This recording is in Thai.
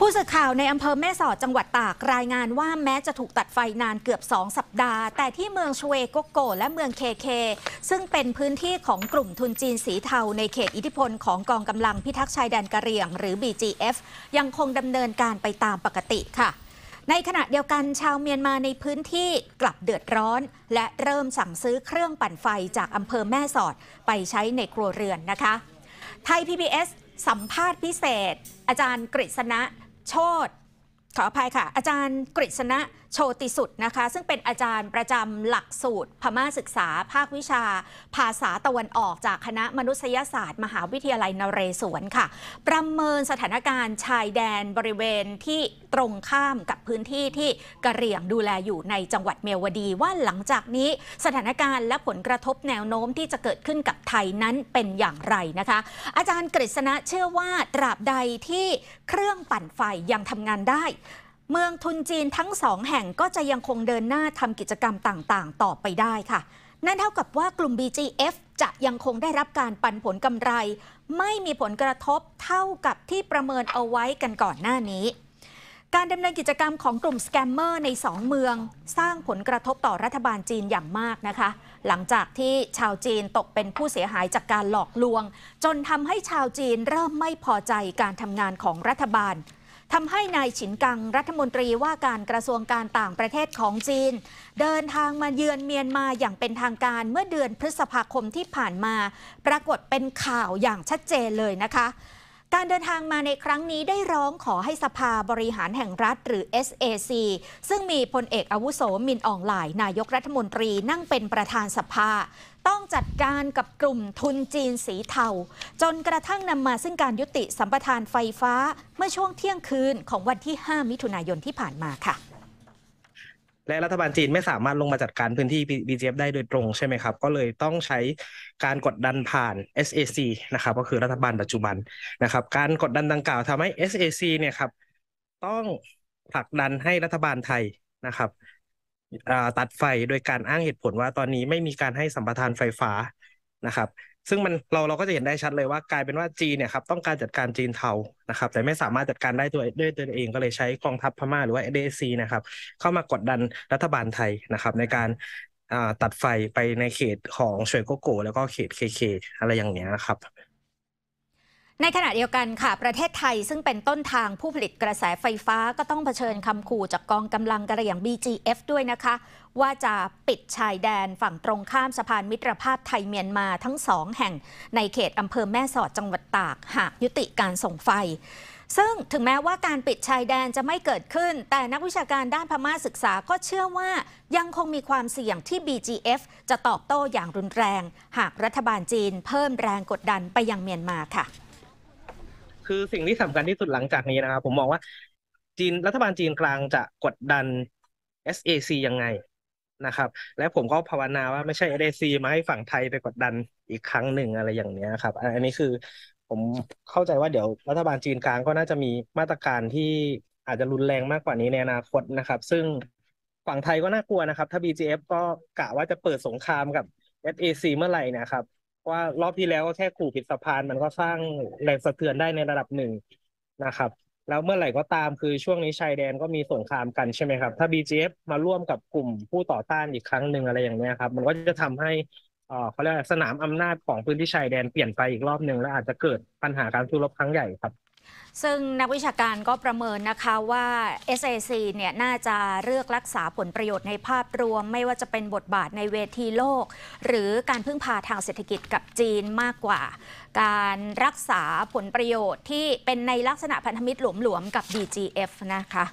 ผู้สื่อข่าวในอำเภอแม่สอดจังหวัดตาก รายงานว่าแม้จะถูกตัดไฟนานเกือบ 2 สัปดาห์ แต่ที่เมืองชเวโกโกและเมืองเคเคซึ่งเป็นพื้นที่ของกลุ่มทุนจีนสีเทาในเขตอิทธิพลของกองกำลังพิทักษ์ชายแดนกะเหรี่ยงหรือ BGF ยังคงดำเนินการไปตามปกติค่ะ ในขณะเดียวกันชาวเมียนมาในพื้นที่กลับเดือดร้อน และเริ่มสั่งซื้อเครื่องปั่นไฟจากอำเภอแม่สอดไปใช้ในครัวเรือนนะคะ ไทย PBS สัมภาษณ์พิเศษ อาจารย์กฤษณะโชตขออภัยค่ะ อาจารย์กฤษณะโชติสุดนะคะซึ่งเป็นอาจารย์ประจำหลักสูตรพม่าศึกษาภาควิชา ภาษาตะวันออกจากคณะมนุษยศาสตร์มหาวิทยาลัยนเรศวรค่ะ ประเมินสถานการณ์ชายแดนบริเวณที่ตรงข้ามกับพื้นที่ที่กระเหรี่ยงดูแลอยู่ในจังหวัดเมียวดีว่าหลังจากนี้สถานการณ์และผลกระทบแนวโน้มที่จะเกิดขึ้นกับไทยนั้นเป็นอย่างไรนะคะ อาจารย์กฤษณะเชื่อว่าตราบใดที่เครื่องปั่นไฟยังทำงานได้เมืองทุนจีนทั้งสองแห่งก็จะยังคงเดินหน้าทำกิจกรรมต่างๆ ต่อไปได้ค่ะ นั่นเท่ากับว่ากลุ่ม BGF จะยังคงได้รับการปันผลกำไร ไม่มีผลกระทบเท่ากับที่ประเมินเอาไว้กันก่อนหน้านี้ การดำเนินกิจกรรมของกลุ่มสแกมเมอร์ในสองเมือง สร้างผลกระทบต่อรัฐบาลจีนอย่างมากนะคะ หลังจากที่ชาวจีนตกเป็นผู้เสียหายจากการหลอกลวง จนทำให้ชาวจีนเริ่มไม่พอใจการทำงานของรัฐบาลทำให้นายฉินกังรัฐมนตรีว่าการกระทรวงการต่างประเทศของจีน เดินทางมาเยือนเมียนมาอย่างเป็นทางการเมื่อเดือนพฤษภาคมที่ผ่านมา ปรากฏเป็นข่าวอย่างชัดเจนเลยนะคะการเดินทางมาในครั้งนี้ได้ร้องขอให้สภาบริหารแห่งรัฐหรือ SAC ซึ่งมีพลเอกอาวุโสมินอ่องหลายนายกรัฐมนตรีนั่งเป็นประธานสภา ต้องจัดการกับกลุ่มทุนจีนสีเทาจนกระทั่งนำมาซึ่งการยุติสัมปทานไฟฟ้า เมื่อช่วงเที่ยงคืนของวันที่ 5 มิถุนายนที่ผ่านมาค่ะและรัฐบาลจีนไม่สามารถลงมาจัดการพื้นที่ BGF ได้โดยตรงใช่ไหมครับ ก็เลยต้องใช้การกดดันผ่าน SAC นะครับ ก็คือรัฐบาลปัจจุบันนะครับ การกดดันดังกล่าวทำให้ SAC เนี่ยครับ ต้องผลักดันให้รัฐบาลไทยนะครับตัดไฟโดยการอ้างเหตุผลว่า ตอนนี้ไม่มีการให้สัมปทานไฟฟ้านะครับซึ่งมันเราเราก็จะเห็นได้ชัดเลยว่ากลายเป็นว่า จีนเนี่ยครับต้องการจัดการจีนเทานะครับแต่ไม่สามารถจัดการได้ตัวด้วยตัวเอง ก็เลยใช้กองทัพพม่าหรือว่าเอเดซีนะครับเข้ามากดดันรัฐบาลไทยนะครับ ในการตัดไฟไปในเขตของเฉยโกโกแล้วก็เขตเคเคอะไรอย่างเงี้ยครับในขณะเดียวกันค่ะ ประเทศไทยซึ่งเป็นต้นทางผู้ผลิตกระแสไฟฟ้า ก็ต้องเผชิญคำขู่จากกองกำลังกระเหรี่ยง BGF ด้วยนะคะ ว่าจะปิดชายแดนฝั่งตรงข้ามสะพานมิตรภาพไทยเมียนมาทั้งสองแห่งในเขตอำเภอแม่สอดจังหวัดตาก หากยุติการส่งไฟ ซึ่งถึงแม้ว่าการปิดชายแดนจะไม่เกิดขึ้น แต่นักวิชาการด้านพม่าศึกษาก็เชื่อว่ายังคงมีความเสี่ยงที่ BGF จะตอบโต้อย่างรุนแรง หากรัฐบาลจีน เพิ่มแรงกดดันไปยังเมียนมาค่ะคือสิ่งที่สำคัญที่สุดหลังจากนี้นะครับ ผมมองว่า จีนรัฐบาลจีนกลางจะกดดัน SAC ยังไงนะครับ และผมก็ภาวนาว่าไม่ใช่ SAC มาให้ฝั่งไทยไปกดดันอีกครั้งหนึ่งอะไรอย่างเนี้ยครับอันนี้คือผมเข้าใจว่าเดี๋ยวรัฐบาลจีนกลางก็น่าจะมีมาตรการที่อาจจะรุนแรงมากกว่านี้ในอนาคตนะครับ ซึ่งฝั่งไทยก็น่ากลัวนะครับ ถ้า BGF ก็กะว่าจะเปิดสงครามกับ SAC เมื่อไหร่นะครับว่ารอบที่แล้วก็แค่ขู่ปิดสะพานมันก็สร้างแรงสะเทือนได้ในระดับหนึ่งนะครับ แล้วเมื่อไหร่ก็ตามคือช่วงนี้ชายแดนก็มีสงครามกันใช่ไหมครับ ถ้า BGF มาร่วมกับกลุ่มผู้ต่อต้านอีกครั้งหนึ่งอะไรอย่างเงี้ยครับ มันก็จะทำให้เขาเรียกสนามอำนาจของพื้นที่ชายแดนเปลี่ยนไปอีกรอบหนึ่งแล้วอาจจะเกิดปัญหาการสู้รบครั้งใหญ่ครับซึ่งนักวิชาการก็ประเมินนะคะว่า SAC เนี่ยน่าจะเลือกรักษาผลประโยชน์ในภาพรวม ไม่ว่าจะเป็นบทบาทในเวทีโลกหรือการพึ่งพาทางเศรษฐกิจกับจีนมากกว่า การรักษาผลประโยชน์ที่เป็นในลักษณะพันธมิตรหลวมๆกับ DGF นะคะ